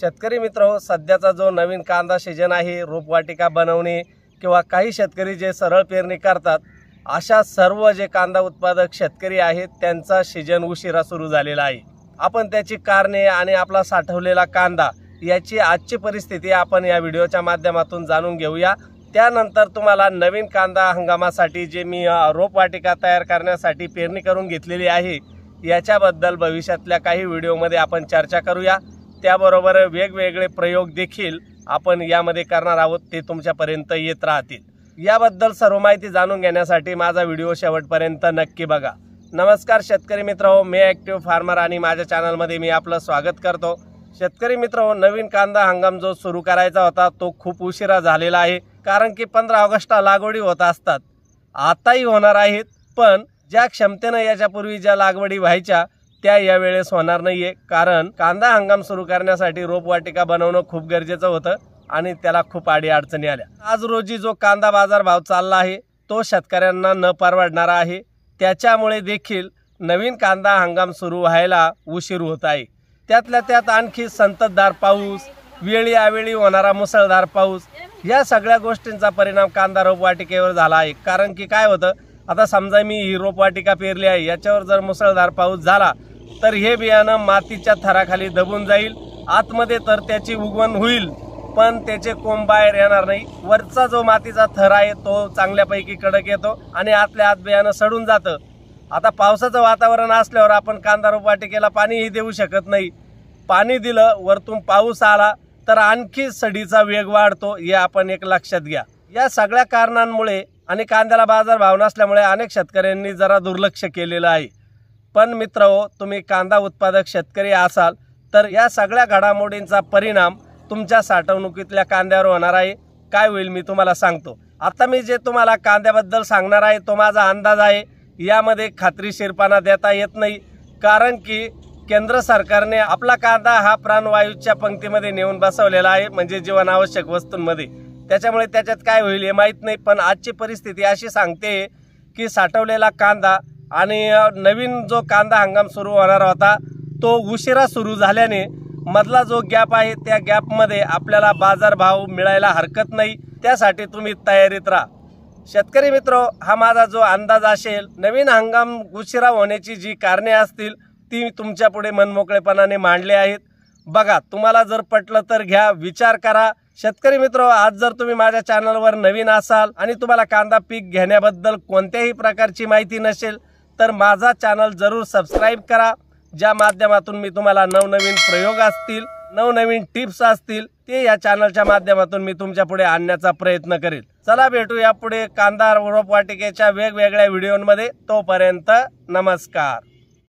शेतकरी मित्र सध्याचा जो नवीन कांदा सीजन आहे रोपवाटिका बनवणे किंवा काही शेतकरी जे सरळ पेरणी करतात अशा सर्व जे कांदा उत्पादक शेतकरी आहेत त्यांचा सीजन उशिरा सुरू झालेला आहे आपण त्याची कारणे आणि आपला साठवलेला कांदा याची आजची परिस्थिती आपण या व्हिडिओच्या माध्यमातून जाणून घेऊया त्यानंतर तुम्हाला नवीन कांदा हंगामासाठी जे मी रोपवाटिका तयार करण्यासाठी पेरणी करून घेतलेली आहे याच्याबद्दल भविष्यातल्या काही व्हिडिओमध्ये आपण चर्चा करूया त्याबरोबर वेगवेगळे प्रयोग देखील आपण यामध्ये करणार आहोत ते तुमच्यापर्यंत येत राहतील याबद्दल सर्व माहिती जाणून घेण्यासाठी माझा व्हिडिओ शेवटपर्यंत नक्की बघा नमस्कार शेतकरी मित्र हो मी ॲक्टिव्ह फार्मर आणि माझ्या चॅनलमध्ये मी आपलं स्वागत करतो शेतकरी मित्र हो नवीन कांदा हंगाम जो सुरू करायचा होता तो खूप उशिरा झालेला आहे कारण की पंधरा ऑगस्टला लागवडी होत असतात आताही होणार आहेत पण ज्या क्षमतेनं याच्यापूर्वी ज्या लागवडी व्हायच्या त्या यावेळेस होणार नाहीये कारण कांदा हंगाम सुरू करण्यासाठी रोपवाटिका बनवणं खूप गरजेचं होतं आणि त्याला खूप आडी अडचणी आल्या आज रोजी जो कांदा बाजार भाव चालला आहे तो शेतकऱ्यांना न परवडणारा आहे त्याच्यामुळे देखील नवीन कांदा हंगाम सुरू व्हायला उशीर होत आहे त्यातल्या त्यात आणखी संततधार पाऊस वेळी आवेळी होणारा मुसळधार पाऊस या सगळ्या गोष्टींचा परिणाम कांदा रोपवाटिकेवर झाला आहे कारण की काय होतं आता समजा मी ही रोपवाटिका पेरली आहे याच्यावर जर मुसळधार पाऊस झाला तर हे बियाणं मातीच्या थराखाली दबून जाईल आतमध्ये तर त्याची उगवण होईल पण त्याचे कोंब बाहेर येणार नाही वरचा जो मातीचा थर आहे तो चांगल्यापैकी कडक येतो आणि आतल्या आत बियाणं सडून जातं आता पावसाचं वातावरण असल्यावर आपण कांदा रोपवाटिकेला पाणीही देऊ शकत नाही पाणी दिलं वरतून पाऊस आला तर आणखी सडीचा वेग वाढतो हे आपण एक लक्षात घ्या या सगळ्या कारणांमुळे आणि कांद्याला बाजार भाव नसल्यामुळे अनेक शेतकऱ्यांनी जरा दुर्लक्ष केलेलं आहे पण मित्र हो तुम्ही कांदा उत्पादक शेतकरी असाल तर या सगळ्या घडामोडींचा परिणाम तुमच्या साठवणुकीतल्या कांद्यावर होणार आहे काय होईल मी तुम्हाला सांगतो आता मी जे तुम्हाला कांद्याबद्दल सांगणार आहे तो माझा अंदाज आहे यामध्ये खात्रीशीरपणा देता येत नाही कारण की केंद्र सरकारने आपला कांदा हा प्राणवायूच्या पंक्तीमध्ये नेऊन बसवलेला आहे म्हणजे जीवनावश्यक वस्तूंमध्ये त्याच्यामुळे त्याच्यात काय होईल हे माहीत नाही पण आजची परिस्थिती अशी सांगते की साठवलेला कांदा आणि नवीन जो कांदा हंगाम सुरू होणार होता तो उशिरा सुरू झाल्याने मधला जो गॅप आहे त्या गॅपमध्ये आपल्याला बाजारभाव मिळायला हरकत नाही त्यासाठी तुम्ही तयारीत राहा शेतकरी मित्र हा माझा जो अंदाज असेल नवीन हंगाम उशिरा होण्याची जी कारणे असतील ती तुमच्यापुढे मनमोकळेपणाने मांडले आहेत बघा तुम्हाला जर पटलं तर घ्या विचार करा शेतकरी मित्र आज जर तुम्ही माझ्या चॅनलवर नवीन असाल आणि तुम्हाला कांदा पीक घेण्याबद्दल कोणत्याही प्रकारची माहिती नसेल तर माझा चॅनल जरूर सबस्क्राईब करा ज्या माध्यमातून मी तुम्हाला नवनवीन प्रयोग असतील नवनवीन टिप्स असतील ते या चॅनलच्या माध्यमातून मी तुमच्या पुढे आणण्याचा प्रयत्न करेल चला भेटू यापुढे कांदा रोपवाटिकेच्या वेगवेगळ्या व्हिडिओमध्ये तोपर्यंत नमस्कार